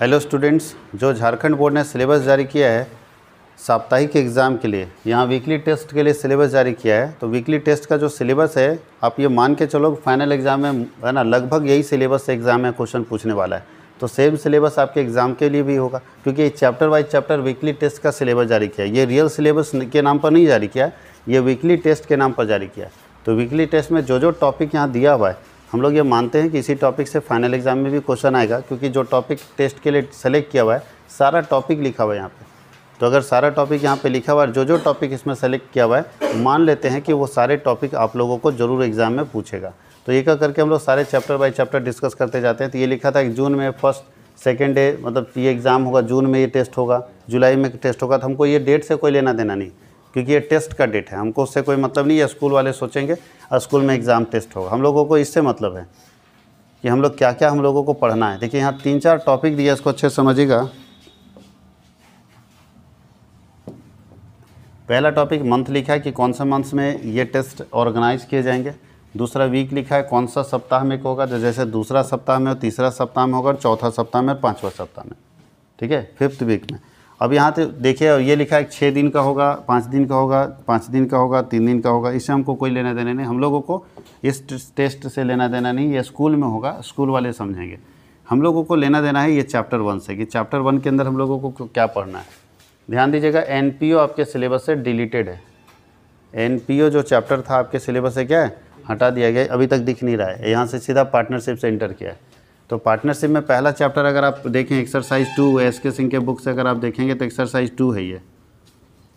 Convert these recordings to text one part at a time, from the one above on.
hello students जो Jharkhand board ने syllabus जारी किया है साप्ताहिक एग्ज़ाम के लिए यहाँ वीकली टेस्ट के लिए सिलेबस जारी किया है तो वीकली टेस्ट का जो सिलेबस है आप ये मान के चलो फाइनल एग्ज़ाम में है ना लगभग यही सिलेबस से एग्ज़ाम में क्वेश्चन पूछने वाला है तो सेम सिलेबस आपके एग्ज़ाम के लिए भी होगा क्योंकि ये chapter wise chapter weekly test का सिलेबस जारी किया है ये रियल सिलेबस के नाम पर नहीं जारी किया है ये वीकली टेस्ट के नाम पर जारी किया है तो वीकली टेस्ट में जो जो टॉपिक यहाँ दिया हुआ है हम लोग ये मानते हैं कि इसी टॉपिक से फाइनल एग्ज़ाम में भी क्वेश्चन आएगा क्योंकि जो टॉपिक टेस्ट के लिए सेलेक्ट किया हुआ है सारा टॉपिक लिखा हुआ है यहाँ पे तो अगर सारा टॉपिक यहाँ पे लिखा हुआ है जो जो टॉपिक इसमें सेलेक्ट किया हुआ है मान लेते हैं कि वो सारे टॉपिक आप लोगों को ज़रूर एग्ज़ाम में पूछेगा तो ये कह करके हम लोग सारे चैप्टर बाई चैप्टर डिस्कस करते जाते हैं तो ये लिखा था कि जून में फर्स्ट सेकेंड डे मतलब ये एग्ज़ाम होगा जून में ये टेस्ट होगा जुलाई में टेस्ट होगा तो हमको ये डेट से कोई लेना देना नहीं क्योंकि ये टेस्ट का डेट है हमको उससे कोई मतलब नहीं है स्कूल वाले सोचेंगे स्कूल में एग्ज़ाम टेस्ट होगा हम लोगों को इससे मतलब है कि हम लोग क्या क्या हम लोगों को पढ़ना है देखिए यहाँ तीन चार टॉपिक दिया इसको अच्छे समझिएगा पहला टॉपिक मंथ लिखा है कि कौन सा मंथ में ये टेस्ट ऑर्गेनाइज किए जाएंगे दूसरा वीक लिखा है कौन सा सप्ताह में होगा तो जैसे दूसरा सप्ताह में तीसरा सप्ताह में होगा और चौथा सप्ताह में और पाँचवा सप्ताह में ठीक है फिफ्थ वीक में अब यहाँ तो देखिए ये लिखा है छः दिन का होगा पाँच दिन का होगा पाँच दिन का होगा तीन दिन का होगा इससे हमको कोई लेना देना नहीं हम लोगों को इस टेस्ट से लेना देना नहीं ये स्कूल में होगा स्कूल वाले समझेंगे हम लोगों को लेना देना है ये चैप्टर वन से कि चैप्टर वन के अंदर हम लोगों को क्या पढ़ना है ध्यान दीजिएगा एन आपके सिलेबस से डिलीटेड है एन जो चैप्टर था आपके सिलेबस से क्या है हटा दिया गया अभी तक दिख नहीं रहा है यहाँ से सीधा पार्टनरशिप से इंटर किया है तो पार्टनरशिप में पहला चैप्टर अगर आप देखें एक्सरसाइज टू एस के सिंह के बुक से अगर आप देखेंगे तो एक्सरसाइज टू है ये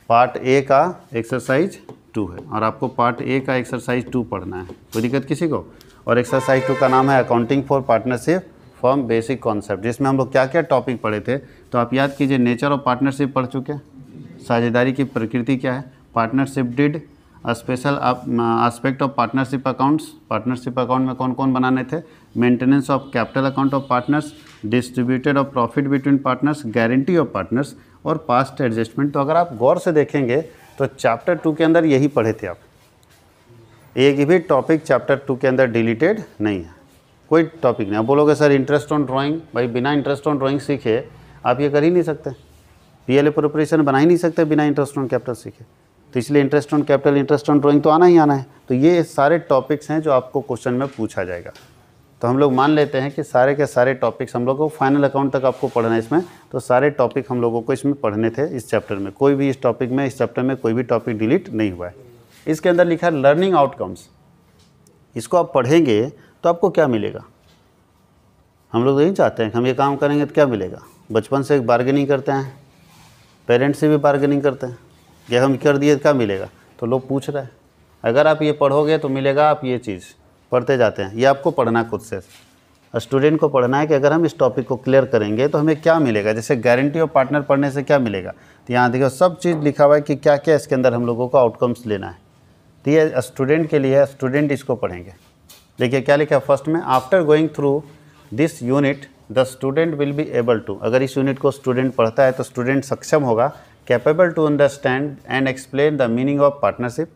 पार्ट ए का एक्सरसाइज टू है और आपको पार्ट ए का एक्सरसाइज टू पढ़ना है कोई दिक्कत किसी को और एक्सरसाइज टू का नाम है accounting for partnership firm basic concept जिसमें हम लोग क्या क्या टॉपिक पढ़े थे तो आप याद कीजिए नेचर ऑफ पार्टनरशिप पढ़ चुके हैं साझेदारी की प्रकृति क्या है partnership deed special aspect of partnership accounts partnership account में कौन कौन बनाने थे maintenance of capital account of partners distributed of profit between partners guarantee of partners और पास्ट एडजस्टमेंट तो अगर आप गौर से देखेंगे तो चैप्टर टू के अंदर यही पढ़े थे आप एक भी टॉपिक चैप्टर टू के अंदर डिलीटेड नहीं है कोई टॉपिक नहीं आप बोलोगे सर इंटरेस्ट ऑन ड्राइंग भाई बिना इंटरेस्ट ऑन ड्राइंग सीखे आप ये कर ही नहीं सकते पी एल प्रिपरेशन बना ही नहीं सकते बिना इंटरेस्ट ऑन कैपिटल सीखे तो इसलिए interest on capital interest on drawing तो आना ही आना है तो ये सारे टॉपिक्स हैं जो आपको क्वेश्चन में पूछा जाएगा तो हम लोग मान लेते हैं कि सारे के सारे टॉपिक्स हम लोग को फाइनल अकाउंट तक आपको पढ़ना है इसमें तो सारे टॉपिक हम लोगों को इसमें पढ़ने थे इस चैप्टर में कोई भी इस टॉपिक में इस चैप्टर में कोई भी टॉपिक डिलीट नहीं हुआ है इसके अंदर लिखा है लर्निंग आउटकम्स इसको आप पढ़ेंगे तो आपको क्या मिलेगा हम लोग यही चाहते हैं कि हम ये काम करेंगे तो क्या मिलेगा बचपन से बार्गेनिंग करते हैं पेरेंट्स से भी बार्गेनिंग करते हैं ये हम कर दिए तो क्या मिलेगा तो लोग पूछ रहे हैं अगर आप ये पढ़ोगे तो मिलेगा आप ये चीज़ पढ़ते जाते हैं ये आपको पढ़ना खुद से स्टूडेंट को पढ़ना है कि अगर हम इस टॉपिक को क्लियर करेंगे तो हमें क्या मिलेगा जैसे गारंटी ऑफ पार्टनर पढ़ने से क्या मिलेगा तो यहाँ देखो सब चीज़ लिखा हुआ है कि क्या क्या इसके अंदर हम लोगों को आउटकम्स लेना है तो ये स्टूडेंट के लिए स्टूडेंट इसको पढ़ेंगे देखिए क्या लिखा है फर्स्ट में after going through this unit the student will be able to अगर इस यूनिट को स्टूडेंट पढ़ता है तो स्टूडेंट सक्षम होगा capable to understand and explain the meaning of partnership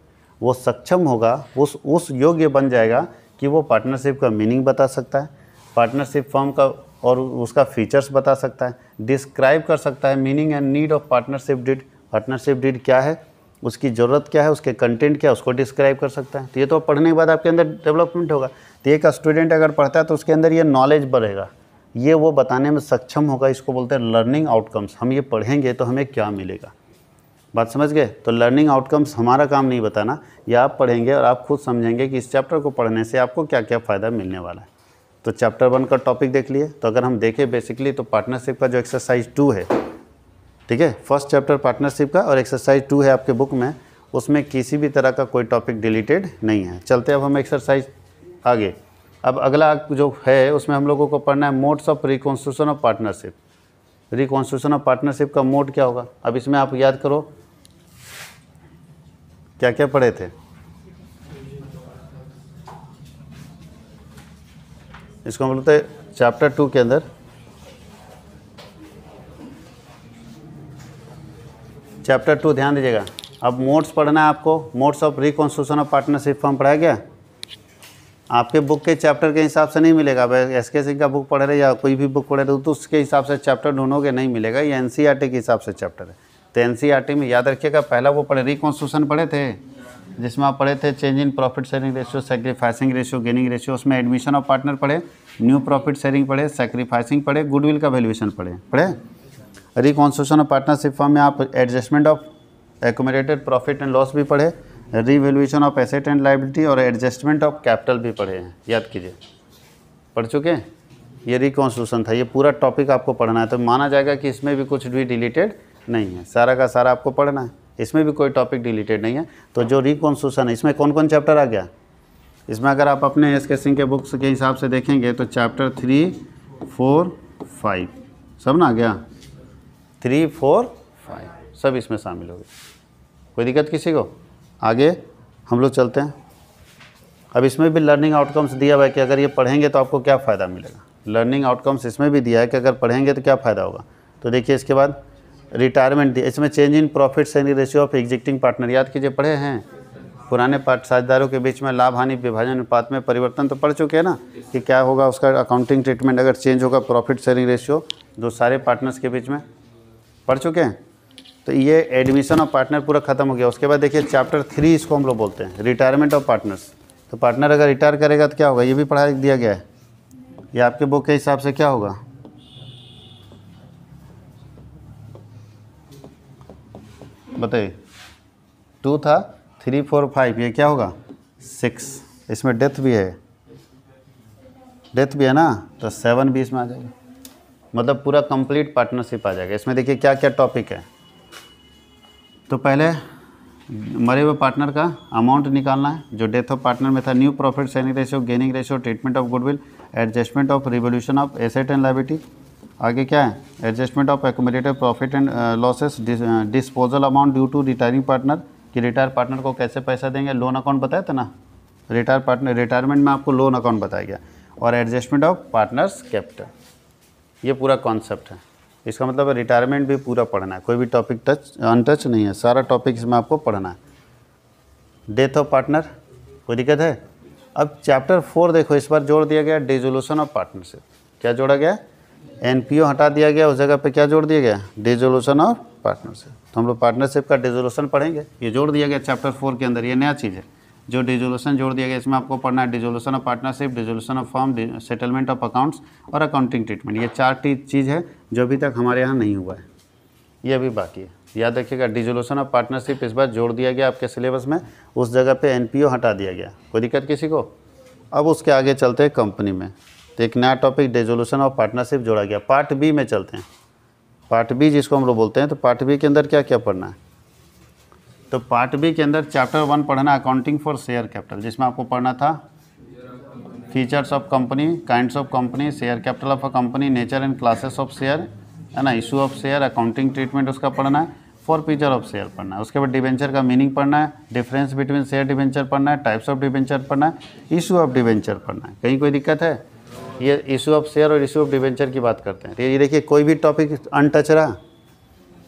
वो सक्षम होगा उस उस योग्य बन जाएगा कि वो पार्टनरशिप का मीनिंग बता सकता है पार्टनरशिप फॉर्म का और उसका फीचर्स बता सकता है डिस्क्राइब कर सकता है meaning and need of partnership deed partnership deed क्या है उसकी ज़रूरत क्या है उसके कंटेंट क्या है उसको डिस्क्राइब कर सकता है तो ये तो पढ़ने के बाद आपके अंदर डेवलपमेंट होगा तो एक स्टूडेंट अगर पढ़ता है तो उसके अंदर ये नॉलेज बढ़ेगा ये वो बताने में सक्षम होगा इसको बोलते हैं लर्निंग आउटकम्स हम ये पढ़ेंगे तो हमें क्या मिलेगा बात समझ गए तो लर्निंग आउटकम्स हमारा काम नहीं बताना या आप पढ़ेंगे और आप खुद समझेंगे कि इस चैप्टर को पढ़ने से आपको क्या क्या फ़ायदा मिलने वाला है तो चैप्टर वन का टॉपिक देख लिए तो अगर हम देखें बेसिकली तो पार्टनरशिप का जो एक्सरसाइज टू है ठीक है फर्स्ट चैप्टर पार्टनरशिप का और एक्सरसाइज टू है आपके बुक में उसमें किसी भी तरह का कोई टॉपिक डिलीटेड नहीं है चलते अब हम एक्सरसाइज आगे अब अगला जो है उसमें हम लोगों को पढ़ना है modes of reconstitution of partnership reconstitution of partnership का मोड क्या होगा अब इसमें आप याद करो क्या क्या पढ़े थे इसको हम बोलते चैप्टर टू के अंदर चैप्टर टू ध्यान दीजिएगा अब मोड्स पढ़ना है आपको modes of reconstitution of partnership firm पढ़ाया गया आपके बुक के चैप्टर के हिसाब से नहीं मिलेगा भाई एस के सिंह का बुक पढ़ रहे या कोई भी बुक पढ़ रहे तो, तो उसके हिसाब से चैप्टर ढूंढोगे नहीं मिलेगा ये एन e के हिसाब से चैप्टर है तो एन e में याद रखिएगा पहला वो पढ़े रिकॉन्स्टिट्यूशन पढ़े थे जिसमें आप पढ़े थे change in profit sharing ratio sacrificing ratio gaining ratio उसमें एडमिशन ऑफ पार्टनर पढ़े न्यू प्रॉफिट शेयरिंग पढ़े सेक्रीफाइसिंग पढ़े गुडविल का वैल्यूएशन पढ़े पढ़े रिकॉन्स्टिट्यूशन ऑफ पार्टनरशिप फॉर्म में आप adjustment of accommodated profit and loss भी पढ़े revaluation of asset and liability और एडजस्टमेंट ऑफ कैपिटल भी पढ़े हैं याद कीजिए पढ़ चुके हैं ये रिकॉन्स्टिट्यूशन था ये पूरा टॉपिक आपको पढ़ना है तो माना जाएगा कि इसमें भी कुछ भी डिलीटेड नहीं है सारा का सारा आपको पढ़ना है इसमें भी कोई टॉपिक डिलीटेड नहीं है तो जो रिकॉन्स्टिट्यूशन है इसमें कौन कौन चैप्टर आ गया इसमें अगर आप अपने एस के सिंह के बुक्स के हिसाब से देखेंगे तो चैप्टर थ्री फोर फाइव सब ना आ गया थ्री फोर फाइव सब इसमें शामिल हो गए कोई दिक्कत किसी को आगे हम लोग चलते हैं अब इसमें भी लर्निंग आउटकम्स दिया हुआ है कि अगर ये पढ़ेंगे तो आपको क्या फ़ायदा मिलेगा लर्निंग आउटकम्स इसमें भी दिया है कि अगर पढ़ेंगे तो क्या फ़ायदा होगा तो देखिए इसके बाद रिटायरमेंट दिया इसमें change in profits and ratio of exiting partner याद कीजिए पढ़े हैं पुराने पार्ट साझेदारों के बीच में लाभ हानि विभाजन अनुपात में परिवर्तन तो पड़ चुके हैं ना कि क्या होगा उसका अकाउंटिंग ट्रीटमेंट अगर चेंज होगा प्रॉफिट सेलिंग रेशियो जो सारे पार्टनर्स के बीच में पढ़ चुके हैं तो ये एडमिशन ऑफ पार्टनर पूरा खत्म हो गया उसके बाद देखिए चैप्टर थ्री इसको हम लोग बोलते हैं रिटायरमेंट ऑफ पार्टनर्स तो पार्टनर अगर रिटायर करेगा तो क्या होगा ये भी पढ़ा दिया गया है ये आपके बुक के हिसाब से क्या होगा बताइए टू था थ्री फोर फाइव ये क्या होगा सिक्स इसमें डेथ भी है डेथ भी है ना तो सेवन भी इसमें आ जाएगा मतलब पूरा कंप्लीट पार्टनरशिप आ जाएगा इसमें देखिए क्या क्या टॉपिक है तो पहले मरे हुए पार्टनर का अमाउंट निकालना है जो डेथ ऑफ पार्टनर में था new profit selling ratio gaining ratio treatment of goodwill adjustment of revolution of asset and liability आगे क्या है adjustment of accommodative profit and losses disposal amount due to retiring partner कि retire partner को कैसे पैसा देंगे लोन अकाउंट बताया था ना रिटायर पार्टनर रिटायरमेंट में आपको लोन अकाउंट बताया गया और एडजस्टमेंट ऑफ पार्टनर्स कैपिटल ये पूरा कॉन्सेप्ट है इसका मतलब रिटायरमेंट भी पूरा पढ़ना है कोई भी टॉपिक टच अनटच नहीं है सारा टॉपिक इसमें आपको पढ़ना है डेथ ऑफ पार्टनर कोई दिक्कत है अब चैप्टर फोर देखो इस बार जोड़ दिया गया डिजोल्यूशन ऑफ पार्टनरशिप क्या जोड़ा गया एन हटा दिया गया उस जगह पे क्या जोड़ दिया गया डिजोल्यूशन ऑफ पार्टनरशिप तो हम लोग पार्टनरशिप का डिजोल्यूशन पढ़ेंगे ये जोड़ दिया गया चैप्टर फोर के अंदर ये नया चीज़ है जो डिजोल्यूशन जोड़ दिया गया इसमें आपको पढ़ना है dissolution of partnership dissolution of firm settlement of accounts और अकाउंटिंग ट्रीटमेंट ये चार चीज़ है जो अभी तक हमारे यहाँ नहीं हुआ है ये अभी बाकी है याद रखिएगा डिजोल्यूशन ऑफ पार्टनरशिप इस बार जोड़ दिया गया आपके सिलेबस में उस जगह पर एन हटा दिया गया कोई दिक्कत किसी को अब उसके आगे चलते हैं कंपनी में तो एक नया टॉपिक डिजोल्यूशन ऑफ पार्टनरशिप जोड़ा गया पार्ट बी में चलते हैं पार्ट बी जिसको हम लोग बोलते हैं तो पार्ट बी के अंदर क्या क्या पढ़ना है तो पार्ट बी के अंदर चैप्टर वन पढ़ना अकाउंटिंग फॉर शेयर कैपिटल जिसमें आपको पढ़ना था features of company kinds of company share capital of a company nature and classes of share है ना issue of share accounting treatment उसका पढ़ना है फॉर फीचर ऑफ शेयर पढ़ना है उसके बाद डिवेंचर का मीनिंग पढ़ना है डिफरेंस बिटवीन शेयर डिवेंचर पढ़ना है टाइप्स ऑफ डिवेंचर पढ़ना है इशू ऑफ डिवेंचर पढ़ना है कहीं कोई दिक्कत है ये इशू ऑफ शेयर और इशू ऑफ डिवेंचर की बात करते हैं तो ये देखिए कोई भी टॉपिक अनटच रहा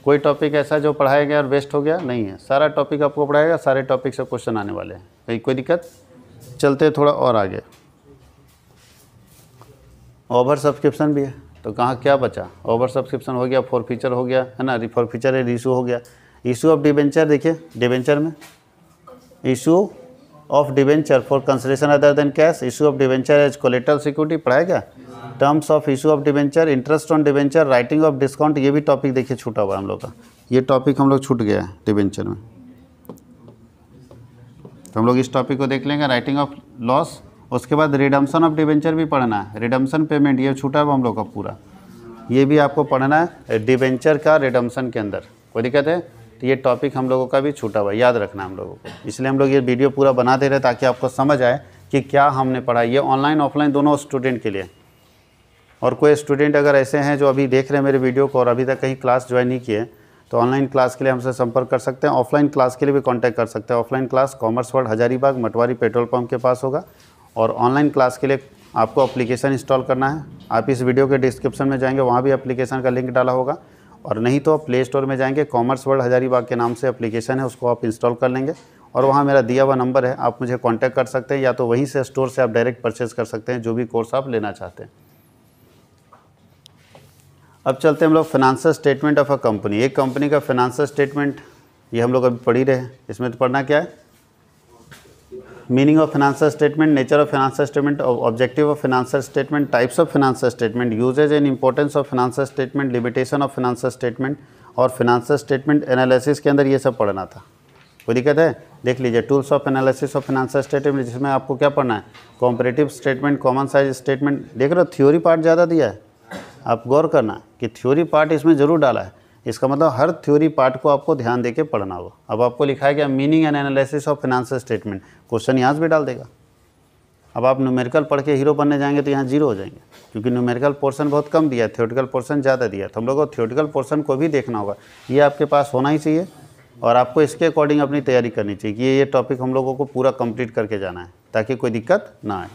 कोई टॉपिक ऐसा जो पढ़ाया गया और वेस्ट हो गया नहीं है सारा टॉपिक आपको पढ़ाएगा सारे टॉपिक से क्वेश्चन आने वाले हैं कहीं कोई दिक्कत चलते थोड़ा और आगे ओवर सब्सक्रिप्शन भी है तो कहाँ क्या बचा ओवर सब्सक्रिप्शन हो गया फोर फीचर हो गया है ना फोर फीचर है इशू हो गया इशू ऑफ डिवेंचर देखिए डिवेंचर में issue of debenture for consideration other than cash issue of debenture as collateral security पढ़ाया गया terms of issue of debenture interest on debenture writing off discount ये भी topic देखिए छूटा हुआ है हम लोग का ये टॉपिक हम लोग छूट गया है डिवेंचर में तो हम लोग इस टॉपिक को देख लेंगे राइटिंग ऑफ लॉस उसके बाद रिडम्सन ऑफ डिवेंचर भी पढ़ना है रिडम्सन पेमेंट ये छूटा हुआ हम लोग का पूरा ये भी आपको पढ़ना है डिवेंचर का रिडम्सन के अंदर कोई दिक्कत है तो ये टॉपिक हम लोगों का भी छूटा हुआ याद रखना हम लोगों को इसलिए हम लोग ये वीडियो पूरा बना दे रहे ताकि आपको समझ आए कि क्या हमने पढ़ा ये ऑनलाइन ऑफलाइन दोनों स्टूडेंट के लिए और कोई स्टूडेंट अगर ऐसे हैं जो अभी देख रहे हैं मेरे वीडियो को और अभी तक कहीं क्लास ज्वाइन नहीं किए तो ऑनलाइन क्लास के लिए हमसे संपर्क कर सकते हैं ऑफलाइन क्लास के लिए भी कांटेक्ट कर सकते हैं offline class commerce world Hazaribagh Matwari petrol pump के पास होगा और ऑनलाइन क्लास के लिए आपको अप्लीकेशन इंस्टॉल करना है आप इस वीडियो के डिस्क्रिप्शन में जाएंगे वहाँ भी अप्लीकेशन का लिंक डाला होगा और नहीं तो आप प्ले स्टोर में जाएंगे कॉमर्स वर्ल्ड हजारीबाग के नाम से अप्लीकेशन है उसको आप इंस्टॉल कर लेंगे और वहाँ मेरा दिया हुआ नंबर है आप मुझे कॉन्टैक्ट कर सकते हैं या तो वहीं से स्टोर से आप डायरेक्ट परचेज़ कर सकते हैं जो भी कोर्स आप लेना चाहते हैं अब चलते हैं हम लोग financial statement of a company एक कंपनी का फाइनेंशियल स्टेटमेंट ये हम लोग अभी पढ़ ही रहे इसमें तो पढ़ना क्या है meaning of financial statement nature of financial statement objective of financial statement types of financial statement usages and importance of financial statement limitation of financial statement और फाइनेंशियल स्टेटमेंट एनालिसिस के अंदर ये सब पढ़ना था कोई दिक्कत है देख लीजिए tools of analysis of financial statement जिसमें आपको क्या पढ़ना है comparative statement common size statement देख रहे हो थ्योरी पार्ट ज़्यादा दिया है आप गौर करना कि थ्योरी पार्ट इसमें ज़रूर डाला है इसका मतलब हर थ्योरी पार्ट को आपको ध्यान देके पढ़ना होगा अब आपको लिखा है क्या meaning and analysis of financial statement question यहाँ से भी डाल देगा अब आप न्यूमेरिकल पढ़ के हीरो बनने जाएंगे तो यहाँ जीरो हो जाएंगे क्योंकि न्यूमेरिकल पोर्शन बहुत कम दिया है थ्योरेटिकल पोर्शन ज़्यादा दिया है तो हम लोग को थ्योरेटिकल पोर्शन को भी देखना होगा ये आपके पास होना ही चाहिए और आपको इसके अकॉर्डिंग अपनी तैयारी करनी चाहिए कि ये ये टॉपिक हम लोगों को पूरा कंप्लीट करके जाना है ताकि कोई दिक्कत ना आए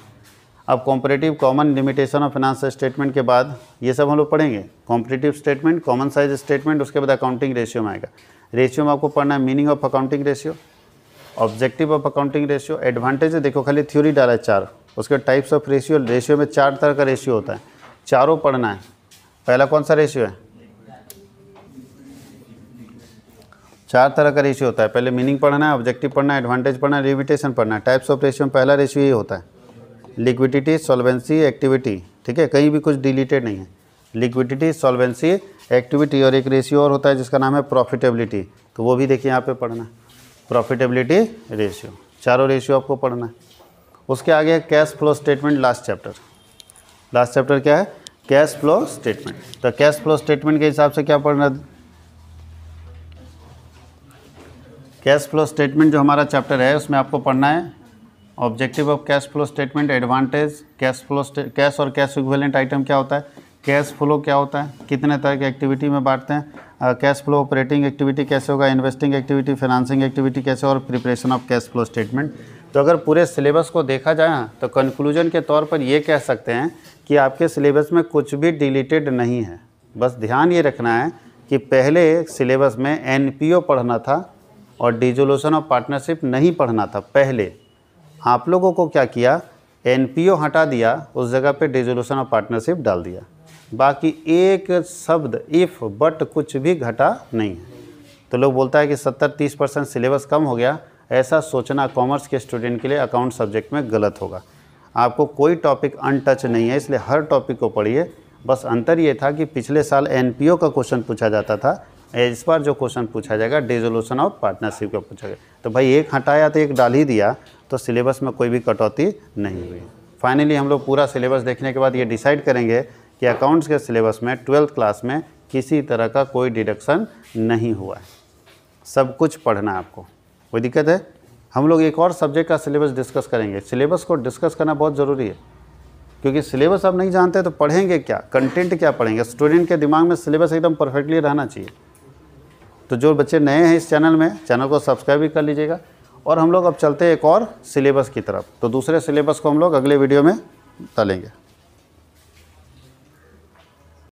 अब comparative common limitation of finance statement के बाद ये सब हम लोग पढ़ेंगे comparative statement common size statement उसके बाद अकाउंटिंग रेशियो में आएगा रेशियो में आपको पढ़ना है meaning of accounting ratio objective of accounting ratio advantage देखो खाली थ्योरी डाला है चार उसके टाइप्स ऑफ रेशियो रेशियो में चार तरह का रेशियो होता है चारों पढ़ना है पहला कौन सा रेशियो है चार तरह का रेशियो होता है पहले मीनिंग पढ़ना है ऑब्जेक्टिव पढ़ना है एडवांटेज पढ़ना है लिमिटेशन पढ़ना है टाइप्स ऑफ रेशियो में पहला रेशियो ये होता है लिक्विडिटी सॉल्वेंसी एक्टिविटी ठीक है कहीं भी कुछ डिलीटेड नहीं है लिक्विडिटी सॉल्वेंसी एक्टिविटी और एक रेशियो और होता है जिसका नाम है प्रॉफिटेबिलिटी तो वो भी देखिए यहाँ पे पढ़ना है प्रॉफिटेबिलिटी रेशियो चारों रेशियो आपको पढ़ना है उसके आगे cash flow statement last chapter last chapter क्या है कैश फ्लो स्टेटमेंट तो कैश फ्लो स्टेटमेंट के हिसाब से क्या पढ़ना है कैश फ्लो स्टेटमेंट जो हमारा चैप्टर है उसमें आपको पढ़ना है objective of cash flow statement advantage cash flow cash और कैश इक्विवेलेंट आइटम क्या होता है कैश फ्लो क्या होता है कितने तरह के एक्टिविटी में बांटते हैं कैश फ्लो ऑपरेटिंग एक्टिविटी कैसे होगा इन्वेस्टिंग एक्टिविटी फाइनेंसिंग एक्टिविटी कैसे और preparation of cash flow statement तो अगर पूरे सिलेबस को देखा जाए ना तो कंक्लूजन के तौर पर ये कह सकते हैं कि आपके सिलेबस में कुछ भी डिलीटेड नहीं है बस ध्यान ये रखना है कि पहले सिलेबस में एनपीओ पढ़ना था और डिजोल्यूशन ऑफ पार्टनरशिप नहीं पढ़ना था पहले आप लोगों को क्या किया एनपीओ हटा दिया उस जगह पे डिजोल्यूशन ऑफ पार्टनरशिप डाल दिया बाकी एक शब्द इफ़ बट कुछ भी घटा नहीं है तो लोग बोलता है कि सत्तर तीस परसेंट सिलेबस कम हो गया ऐसा सोचना कॉमर्स के स्टूडेंट के लिए अकाउंट सब्जेक्ट में गलत होगा आपको कोई टॉपिक अनटच नहीं है इसलिए हर टॉपिक को पढ़िए बस अंतर ये था कि पिछले साल एनपीओ का क्वेश्चन पूछा जाता था इस बार जो क्वेश्चन पूछा जाएगा डिजोल्यूशन ऑफ पार्टनरशिप का पूछा गया तो भाई एक हटाया तो एक डाल ही दिया तो सिलेबस में कोई भी कटौती नहीं हुई फाइनली हम लोग पूरा सिलेबस देखने के बाद ये डिसाइड करेंगे कि अकाउंट्स के सिलेबस में ट्वेल्थ क्लास में किसी तरह का कोई डिडक्शन नहीं हुआ है सब कुछ पढ़ना आपको कोई दिक्कत है हम लोग एक और सब्जेक्ट का सिलेबस डिस्कस करेंगे सिलेबस को डिस्कस करना बहुत ज़रूरी है क्योंकि सिलेबस आप नहीं जानते तो पढ़ेंगे क्या कंटेंट क्या पढ़ेंगे स्टूडेंट के दिमाग में सिलेबस एकदम परफेक्टली रहना चाहिए तो जो बच्चे नए हैं इस चैनल में चैनल को सब्सक्राइब भी कर लीजिएगा और हम लोग अब चलते हैं एक और सिलेबस की तरफ तो दूसरे सिलेबस को हम लोग अगले वीडियो में डालेंगे